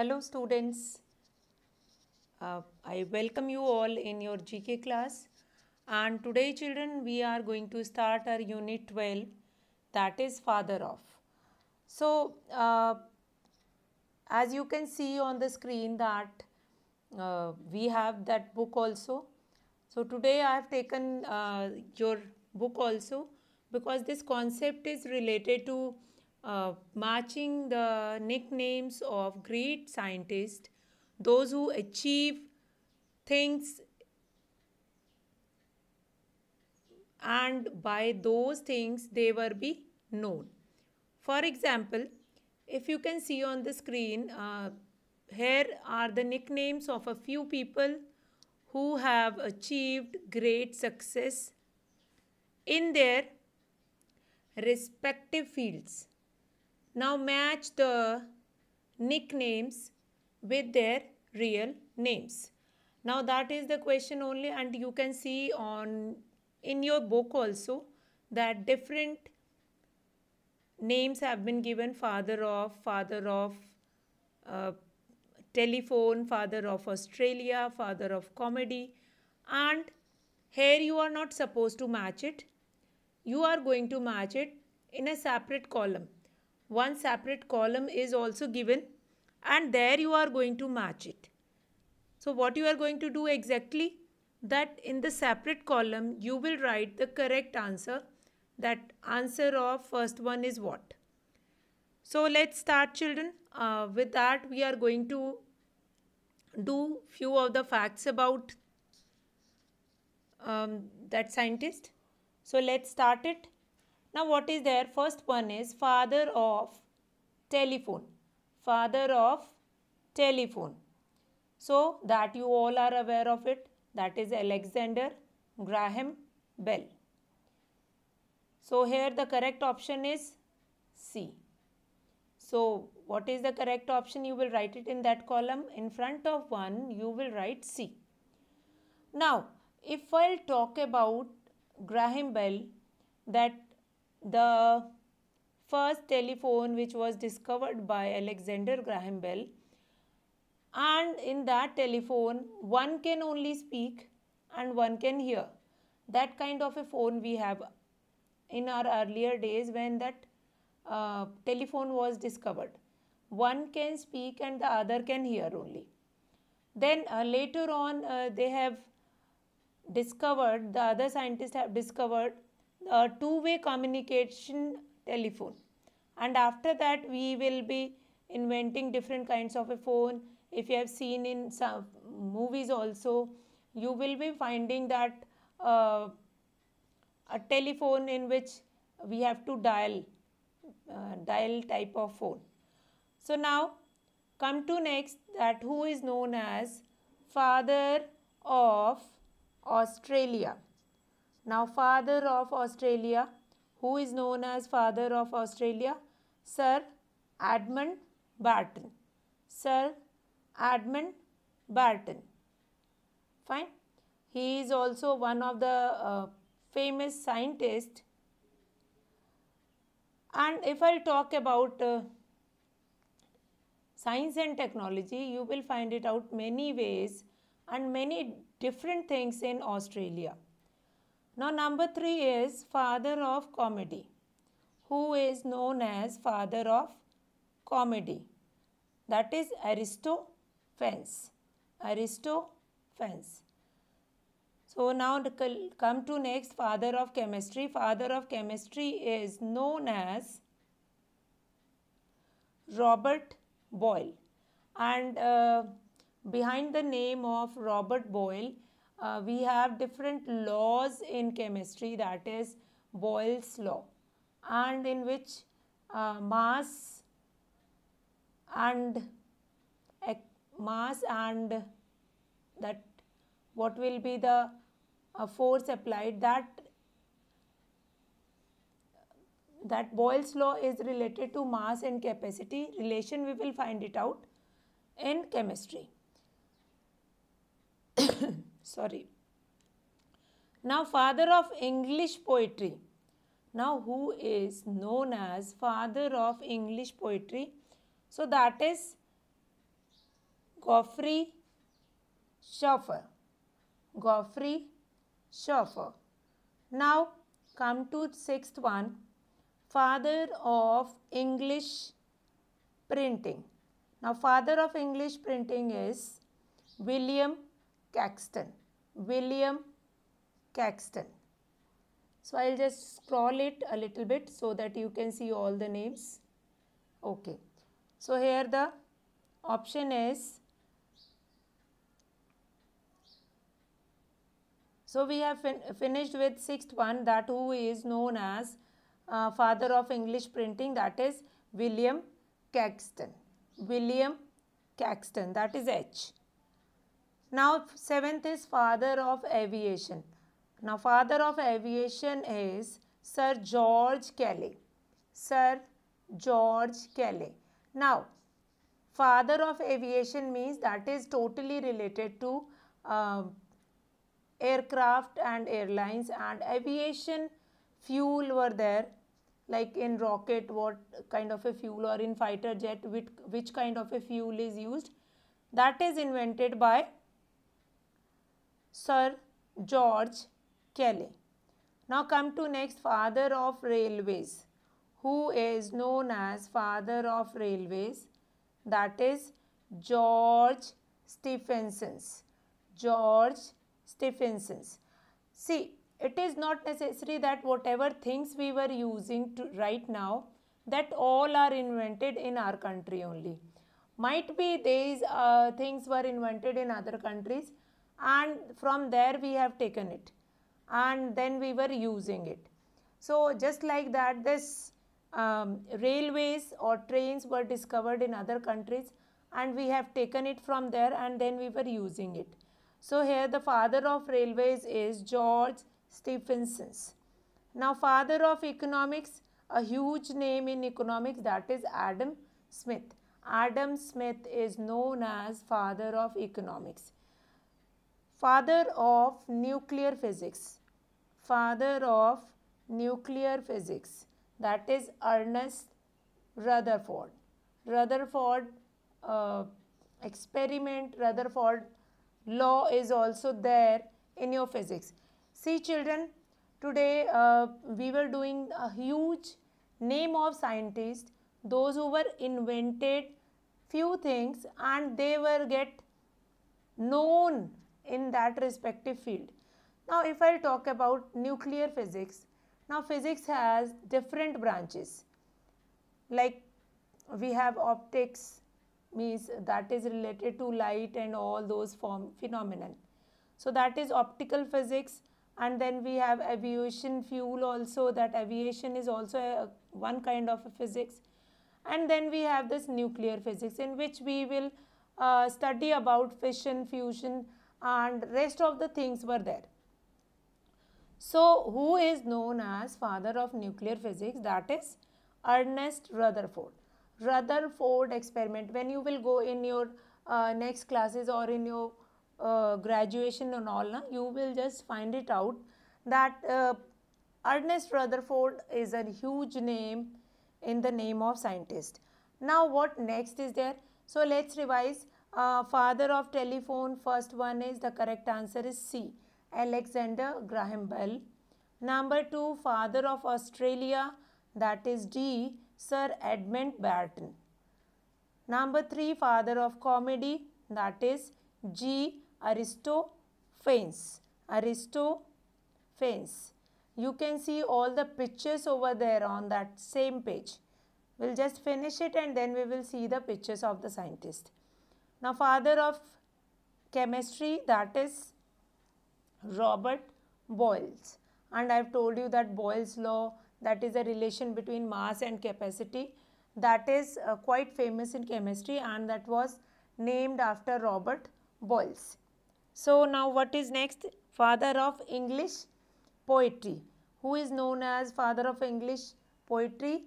Hello students, uh, I welcome you all in your GK class and today children we are going to start our unit 12 that is father of. So uh, as you can see on the screen that uh, we have that book also. So today I have taken uh, your book also because this concept is related to uh, matching the nicknames of great scientists, those who achieve things and by those things they were be known. For example, if you can see on the screen, uh, here are the nicknames of a few people who have achieved great success in their respective fields. Now match the nicknames with their real names. Now that is the question only and you can see on in your book also that different names have been given father of, father of uh, telephone, father of Australia, father of comedy and here you are not supposed to match it. You are going to match it in a separate column one separate column is also given and there you are going to match it. So what you are going to do exactly that in the separate column you will write the correct answer that answer of first one is what. So let's start children uh, with that we are going to do few of the facts about um, that scientist. So let's start it. Now what is there? First one is father of telephone. Father of telephone. So that you all are aware of it. That is Alexander Graham Bell. So here the correct option is C. So what is the correct option? You will write it in that column. In front of 1, you will write C. Now, if I'll talk about Graham Bell, that the first telephone which was discovered by Alexander Graham Bell and in that telephone one can only speak and one can hear that kind of a phone we have in our earlier days when that uh, telephone was discovered one can speak and the other can hear only then uh, later on uh, they have discovered the other scientists have discovered the two-way communication telephone and after that we will be inventing different kinds of a phone if you have seen in some movies also you will be finding that uh, a telephone in which we have to dial uh, dial type of phone so now come to next that who is known as father of australia now father of Australia, who is known as father of Australia? Sir Edmund Barton. Sir Edmund Barton. Fine. He is also one of the uh, famous scientists. And if i talk about uh, science and technology, you will find it out many ways and many different things in Australia. Now number 3 is father of comedy. Who is known as father of comedy? That is Aristophanes. Aristophanes. So now come to next father of chemistry. Father of chemistry is known as Robert Boyle. And uh, behind the name of Robert Boyle uh, we have different laws in chemistry that is Boyle's law and in which uh, mass and mass and that what will be the uh, force applied that that Boyle's law is related to mass and capacity relation we will find it out in chemistry sorry. Now father of English poetry. Now who is known as father of English poetry? So that is Geoffrey Chaucer. Geoffrey Chaucer. Now come to sixth one. Father of English printing. Now father of English printing is William Caxton. William Caxton. So I'll just scroll it a little bit so that you can see all the names. Okay. So here the option is. So we have fin finished with sixth one that who is known as uh, father of English printing that is William Caxton. William Caxton that is H. Now seventh is father of aviation. Now father of aviation is Sir George Kelly. Sir George Kelly. Now father of aviation means that is totally related to uh, aircraft and airlines and aviation fuel were there like in rocket what kind of a fuel or in fighter jet which, which kind of a fuel is used that is invented by Sir George Kelly. Now come to next father of railways who is known as father of railways that is George Stephenson's. George Stephenson's. See it is not necessary that whatever things we were using to right now that all are invented in our country only. Might be these uh, things were invented in other countries and from there we have taken it and then we were using it. So just like that this um, railways or trains were discovered in other countries and we have taken it from there and then we were using it. So here the father of railways is George Stephenson. Now father of economics, a huge name in economics that is Adam Smith. Adam Smith is known as father of economics father of nuclear physics father of nuclear physics that is Ernest Rutherford. Rutherford uh, experiment, Rutherford law is also there in your physics. See children, today uh, we were doing a huge name of scientists, those who were invented few things and they were get known in that respective field. Now if I talk about nuclear physics, now physics has different branches like we have optics means that is related to light and all those form phenomenon. So that is optical physics and then we have aviation fuel also that aviation is also a, one kind of physics and then we have this nuclear physics in which we will uh, study about fission, fusion and rest of the things were there. So, who is known as father of nuclear physics? That is Ernest Rutherford. Rutherford experiment, when you will go in your uh, next classes or in your uh, graduation and all, na, you will just find it out that uh, Ernest Rutherford is a huge name in the name of scientist. Now, what next is there? So, let's revise uh, father of telephone first one is the correct answer is C Alexander Graham Bell number 2 father of Australia that is D Sir Edmund Barton number 3 father of comedy that is G Aristophanes Aristophanes you can see all the pictures over there on that same page we'll just finish it and then we will see the pictures of the scientist now father of chemistry that is Robert Boyles and I have told you that Boyle's law that is a relation between mass and capacity that is uh, quite famous in chemistry and that was named after Robert Boyles. So now what is next? Father of English poetry. Who is known as father of English poetry?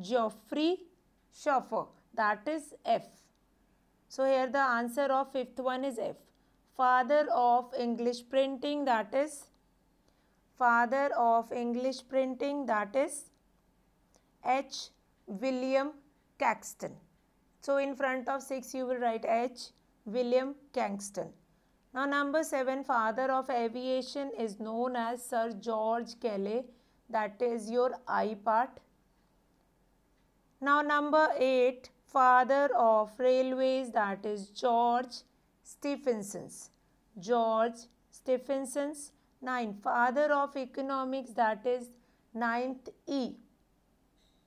Geoffrey Chaucer that is F. So here the answer of fifth one is F. Father of English printing that is father of English printing that is H. William Caxton. So in front of 6 you will write H. William Caxton. Now number 7 father of aviation is known as Sir George Kelly that is your I part. Now number 8 father of railways that is George Stephenson's. George Stephenson's. 9. Father of economics that is ninth E.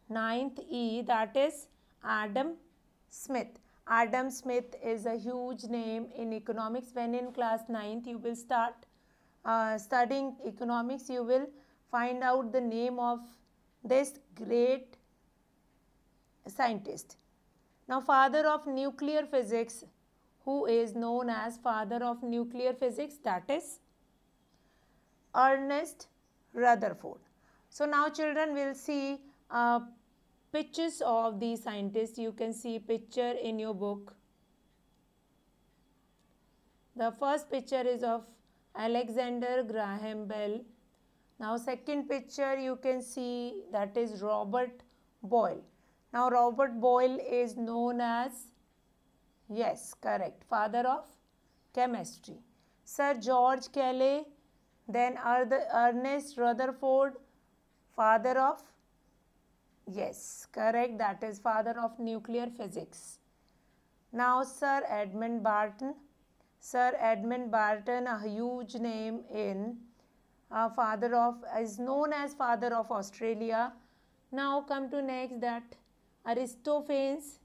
Ninth E that is Adam Smith. Adam Smith is a huge name in economics. When in class 9th you will start uh, studying economics, you will find out the name of this great scientist. Now father of nuclear physics, who is known as father of nuclear physics that is Ernest Rutherford. So now children will see uh, pictures of these scientists. You can see picture in your book. The first picture is of Alexander Graham Bell. Now second picture you can see that is Robert Boyle. Now Robert Boyle is known as, yes, correct, father of chemistry. Sir George Kelly, then Ernest Rutherford, father of, yes, correct, that is father of nuclear physics. Now Sir Edmund Barton, Sir Edmund Barton, a huge name in uh, father of is known as father of Australia. Now come to next that Aristophanes,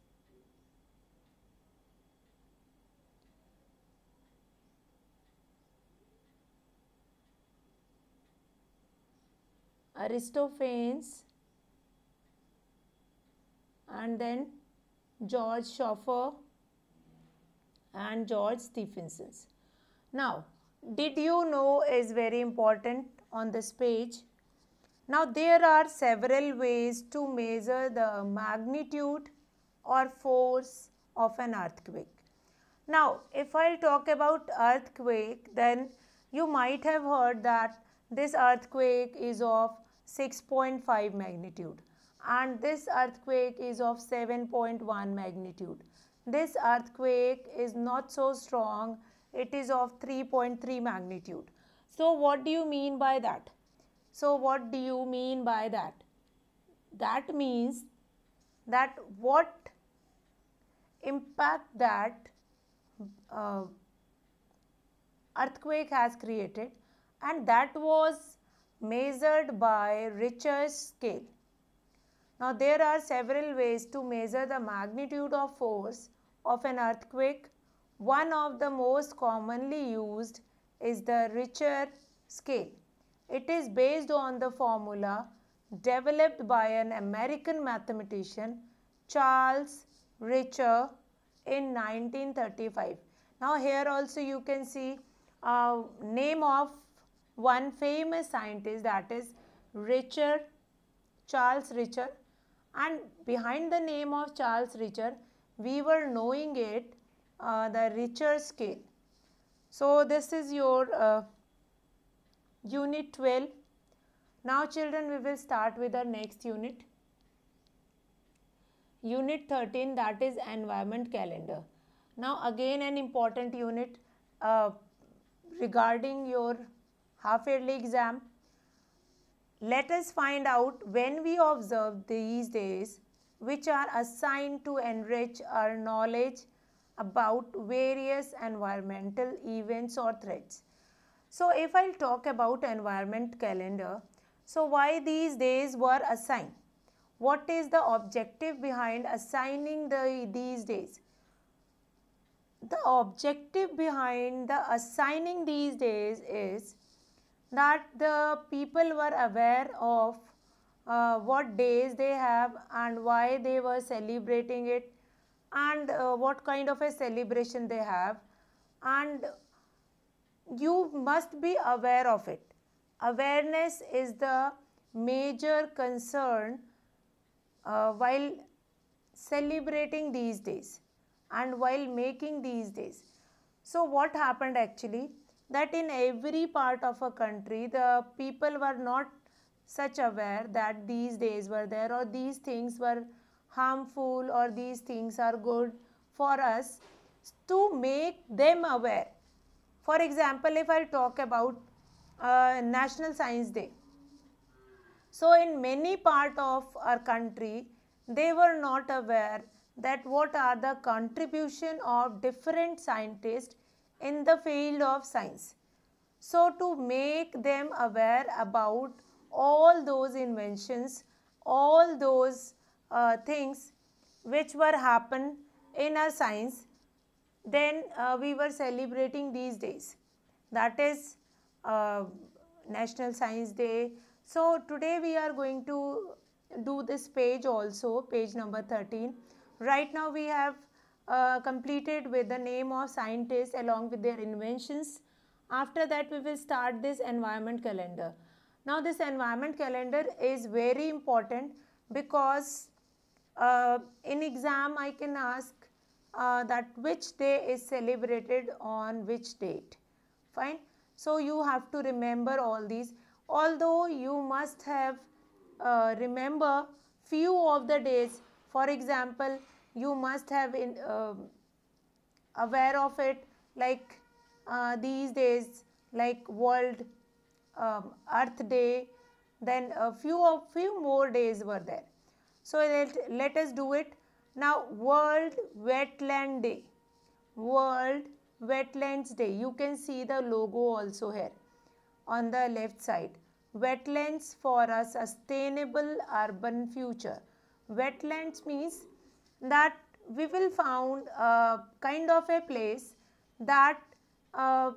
Aristophanes and then George Schoffer and George Stephensons. Now, did you know is very important on this page now there are several ways to measure the magnitude or force of an earthquake. Now if I talk about earthquake then you might have heard that this earthquake is of 6.5 magnitude and this earthquake is of 7.1 magnitude. This earthquake is not so strong, it is of 3.3 magnitude. So what do you mean by that? So what do you mean by that? That means that what impact that uh, earthquake has created and that was measured by Richter scale. Now there are several ways to measure the magnitude of force of an earthquake. One of the most commonly used is the Richter scale. It is based on the formula developed by an American mathematician Charles Richer in 1935. Now here also you can see uh, name of one famous scientist that is Richard, Charles Richard and behind the name of Charles Richard we were knowing it uh, the Richard scale. So this is your uh, unit 12. Now children we will start with our next unit. Unit 13 that is environment calendar. Now again an important unit uh, regarding your half yearly exam. Let us find out when we observe these days which are assigned to enrich our knowledge about various environmental events or threats. So if I'll talk about environment calendar, so why these days were assigned? What is the objective behind assigning the, these days? The objective behind the assigning these days is that the people were aware of uh, what days they have and why they were celebrating it and uh, what kind of a celebration they have and you must be aware of it. Awareness is the major concern uh, while celebrating these days and while making these days. So what happened actually? That in every part of a country, the people were not such aware that these days were there or these things were harmful or these things are good for us to make them aware for example, if I talk about uh, National Science Day. So, in many part of our country, they were not aware that what are the contribution of different scientists in the field of science. So, to make them aware about all those inventions, all those uh, things which were happen in our science, then uh, we were celebrating these days. That is uh, National Science Day. So today we are going to do this page also, page number 13. Right now we have uh, completed with the name of scientists along with their inventions. After that we will start this environment calendar. Now this environment calendar is very important because uh, in exam I can ask uh, that which day is celebrated on which date. Fine. So you have to remember all these. Although you must have uh, remember few of the days. For example, you must have in, uh, aware of it like uh, these days like world um, earth day then a few of few more days were there so let, let us do it now, World Wetland Day. World Wetlands Day. You can see the logo also here on the left side. Wetlands for a sustainable urban future. Wetlands means that we will found a kind of a place that uh,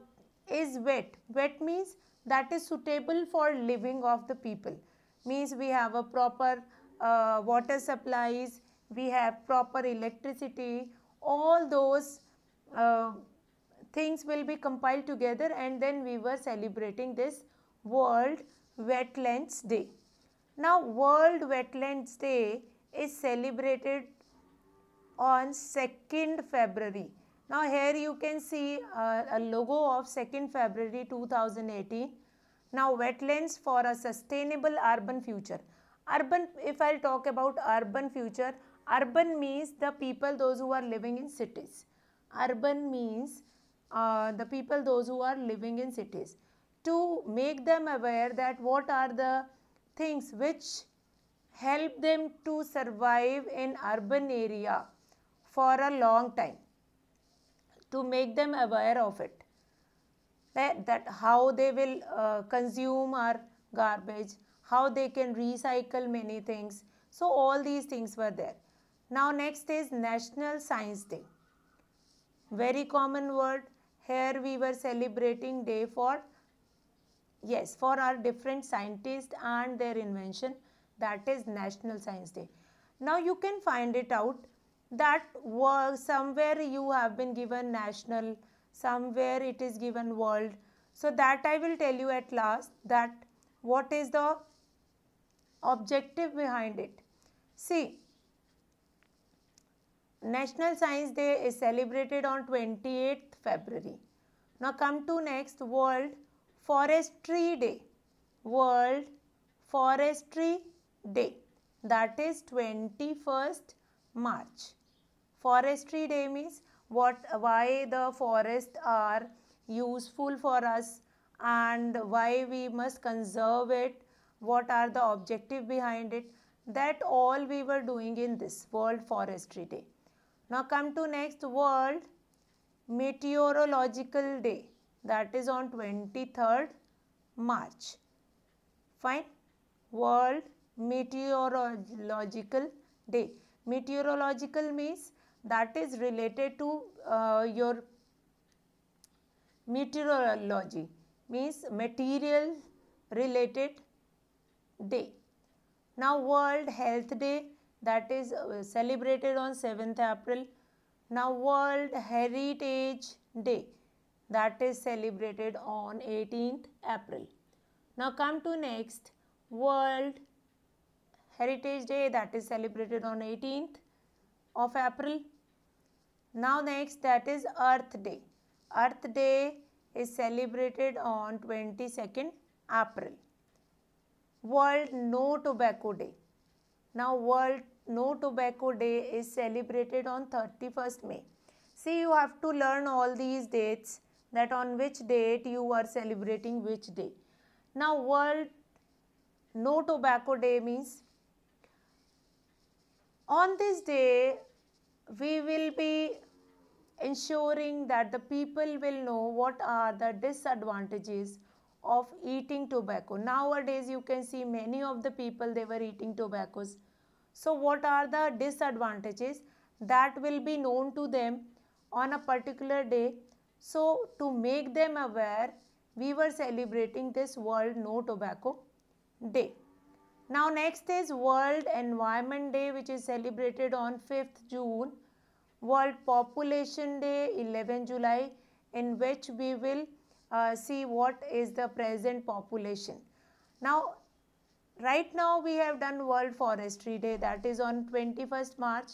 is wet. Wet means that is suitable for living of the people. Means we have a proper uh, water supplies, we have proper electricity, all those uh, things will be compiled together and then we were celebrating this World Wetlands Day. Now World Wetlands Day is celebrated on 2nd February. Now here you can see uh, a logo of 2nd February 2018. Now wetlands for a sustainable urban future. Urban, if I talk about urban future, Urban means the people those who are living in cities. Urban means uh, the people those who are living in cities. To make them aware that what are the things which help them to survive in urban area for a long time. To make them aware of it. That, that how they will uh, consume our garbage, how they can recycle many things. So all these things were there. Now next is National Science Day. Very common word. Here we were celebrating day for, yes, for our different scientists and their invention. That is National Science Day. Now you can find it out that somewhere you have been given national, somewhere it is given world. So that I will tell you at last that what is the objective behind it. See, National Science Day is celebrated on 28th February. Now come to next World Forestry Day. World Forestry Day that is 21st March. Forestry Day means what why the forests are useful for us and why we must conserve it, what are the objective behind it that all we were doing in this World Forestry Day. Now come to next World Meteorological Day that is on 23rd March. Fine. World Meteorological Day. Meteorological means that is related to uh, your meteorology means material related day. Now World Health Day that is uh, celebrated on 7th April. Now World Heritage Day that is celebrated on 18th April. Now come to next World Heritage Day that is celebrated on 18th of April. Now next that is Earth Day. Earth Day is celebrated on 22nd April. World No Tobacco Day now World No Tobacco Day is celebrated on 31st May. See you have to learn all these dates that on which date you are celebrating which day. Now World No Tobacco Day means on this day we will be ensuring that the people will know what are the disadvantages of eating tobacco. Nowadays you can see many of the people they were eating tobaccos. So what are the disadvantages that will be known to them on a particular day. So to make them aware we were celebrating this World No Tobacco Day. Now next is World Environment Day which is celebrated on 5th June. World Population Day 11 July in which we will uh, see what is the present population. Now, right now we have done World Forestry Day that is on 21st March.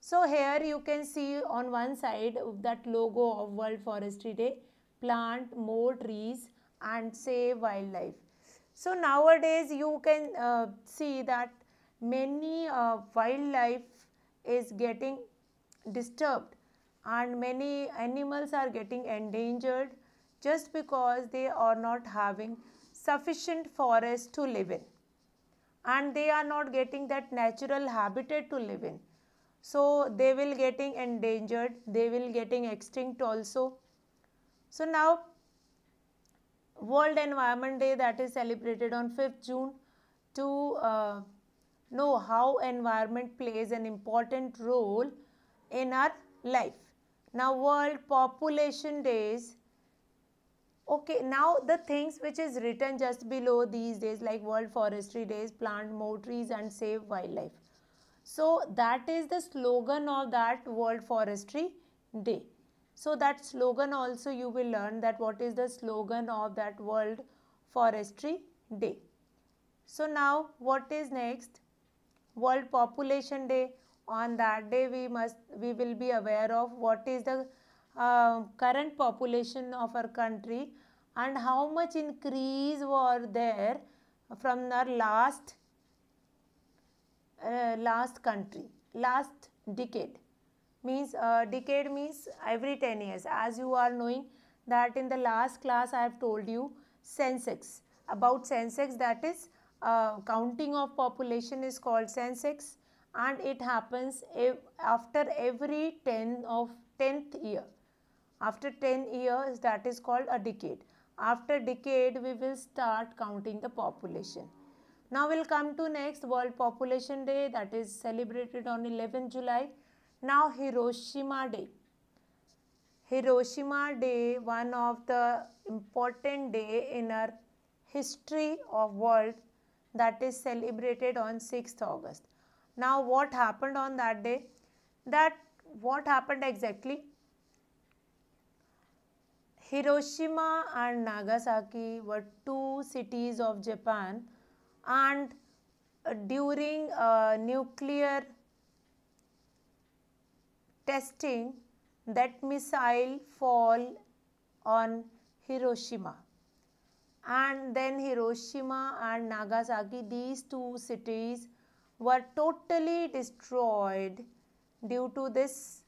So, here you can see on one side that logo of World Forestry Day, plant more trees and save wildlife. So, nowadays you can uh, see that many uh, wildlife is getting disturbed and many animals are getting endangered just because they are not having sufficient forest to live in and they are not getting that natural habitat to live in so they will getting endangered they will getting extinct also so now world environment day that is celebrated on 5th june to uh, know how environment plays an important role in our life now world population days okay now the things which is written just below these days like world forestry days plant more trees and save wildlife so that is the slogan of that world forestry day so that slogan also you will learn that what is the slogan of that world forestry day so now what is next world population day on that day we must we will be aware of what is the uh, current population of our country and how much increase were there from our last uh, last country last decade means uh, decade means every 10 years as you are knowing that in the last class I have told you census about census that is uh, counting of population is called census and it happens ev after every 10 of 10th year after 10 years that is called a decade. After decade we will start counting the population. Now we'll come to next World Population Day that is celebrated on 11 July. Now Hiroshima Day. Hiroshima Day, one of the important day in our history of world that is celebrated on 6th August. Now what happened on that day? That what happened exactly? Hiroshima and Nagasaki were two cities of Japan and uh, during uh, nuclear testing that missile fall on Hiroshima and then Hiroshima and Nagasaki these two cities were totally destroyed due to this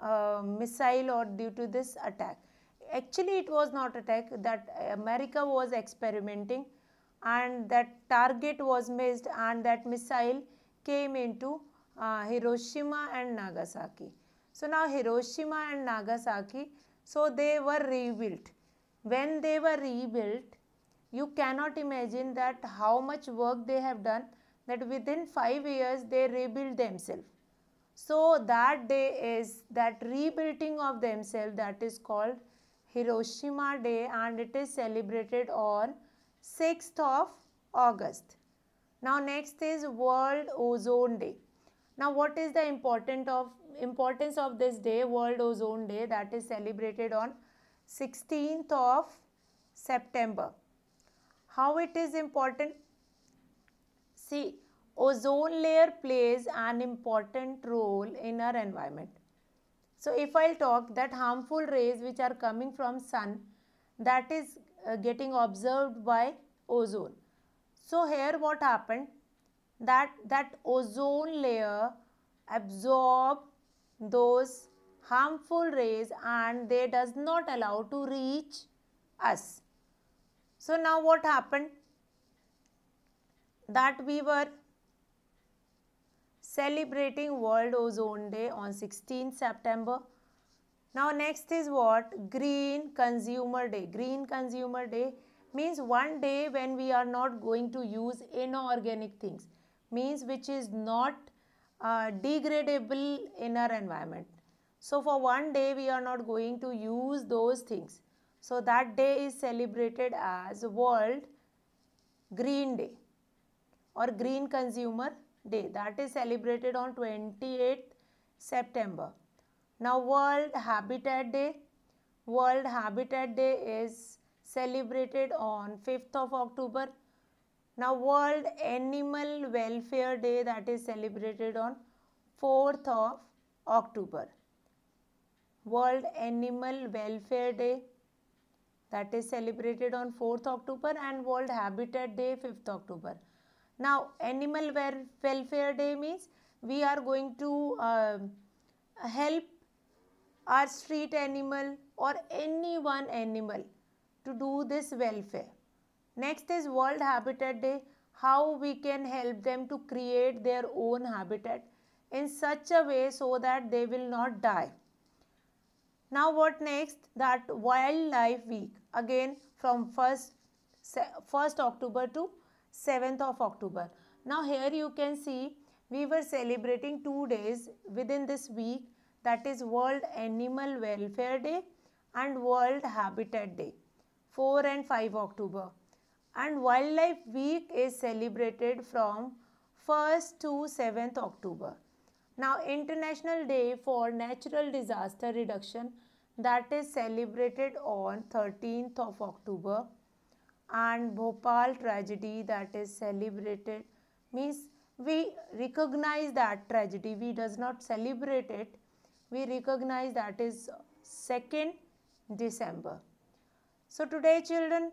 uh, missile or due to this attack actually it was not attack that America was experimenting and that target was missed and that missile came into uh, Hiroshima and Nagasaki. So now Hiroshima and Nagasaki, so they were rebuilt. When they were rebuilt, you cannot imagine that how much work they have done that within 5 years they rebuilt themselves. So that day is that rebuilding of themselves that is called Hiroshima Day and it is celebrated on 6th of August. Now next is World Ozone Day. Now what is the important of importance of this day World Ozone Day that is celebrated on 16th of September. How it is important? See ozone layer plays an important role in our environment. So if I'll talk that harmful rays which are coming from sun that is uh, getting observed by ozone. So here what happened that that ozone layer absorb those harmful rays and they does not allow to reach us. So now what happened that we were celebrating World Ozone Day on 16 September. Now next is what? Green Consumer Day. Green Consumer Day means one day when we are not going to use inorganic things. Means which is not uh, degradable in our environment. So for one day we are not going to use those things. So that day is celebrated as World Green Day or Green Consumer Day that is celebrated on 28th September. Now World Habitat Day. World Habitat Day is celebrated on 5th of October. Now World Animal Welfare Day that is celebrated on 4th of October. World Animal Welfare Day that is celebrated on 4th October and World Habitat Day 5th October. Now, animal welfare day means we are going to uh, help our street animal or any one animal to do this welfare. Next is World Habitat Day, how we can help them to create their own habitat in such a way so that they will not die. Now what next? That Wildlife Week, again from 1st, 1st October to 7th of October. Now here you can see we were celebrating two days within this week that is World Animal Welfare Day and World Habitat Day 4 and 5 October and Wildlife Week is celebrated from 1st to 7th October. Now International Day for Natural Disaster Reduction that is celebrated on 13th of October and Bhopal tragedy that is celebrated means we recognize that tragedy we does not celebrate it we recognize that is 2nd December. So today children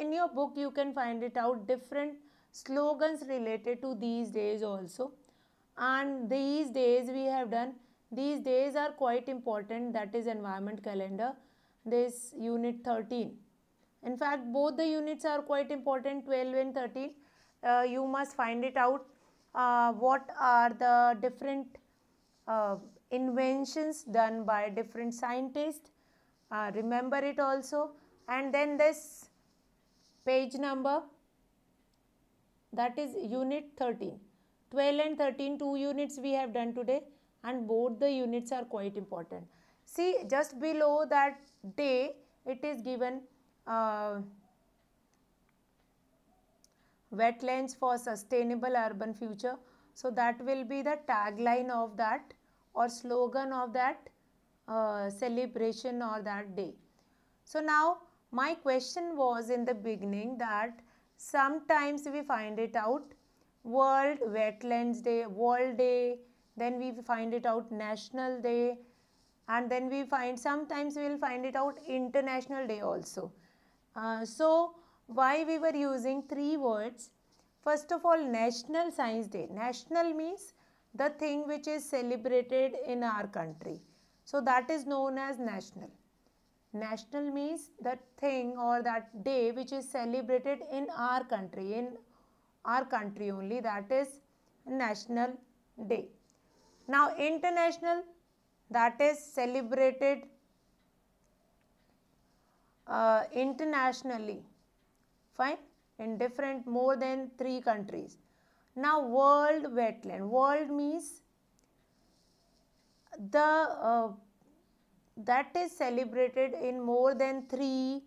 in your book you can find it out different slogans related to these days also and these days we have done these days are quite important that is environment calendar this unit 13 in fact, both the units are quite important 12 and 13. Uh, you must find it out uh, what are the different uh, inventions done by different scientists. Uh, remember it also. And then this page number that is unit 13. 12 and 13 two units we have done today and both the units are quite important. See just below that day it is given uh, wetlands for sustainable urban future so that will be the tagline of that or slogan of that uh, celebration or that day so now my question was in the beginning that sometimes we find it out world wetlands day world day then we find it out national day and then we find sometimes we will find it out international day also uh, so, why we were using three words? First of all, National Science Day. National means the thing which is celebrated in our country. So, that is known as national. National means that thing or that day which is celebrated in our country, in our country only, that is National Day. Now, international, that is celebrated uh, internationally fine in different more than three countries now world wetland world means the uh, that is celebrated in more than three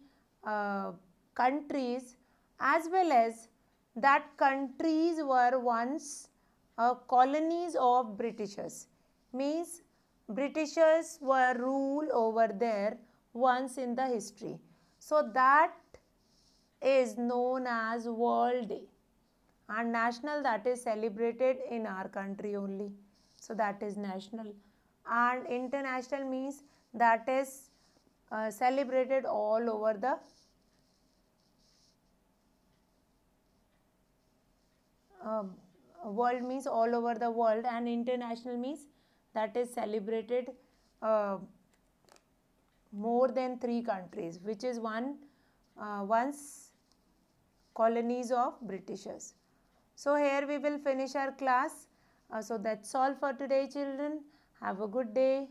uh, countries as well as that countries were once uh, colonies of Britishers. Means Britishers were rule over there once in the history. So that is known as World Day and national that is celebrated in our country only. So that is national and international means that is uh, celebrated all over the uh, world means all over the world and international means that is celebrated uh, more than three countries which is one uh, once colonies of Britishers. So here we will finish our class. Uh, so that's all for today children. Have a good day.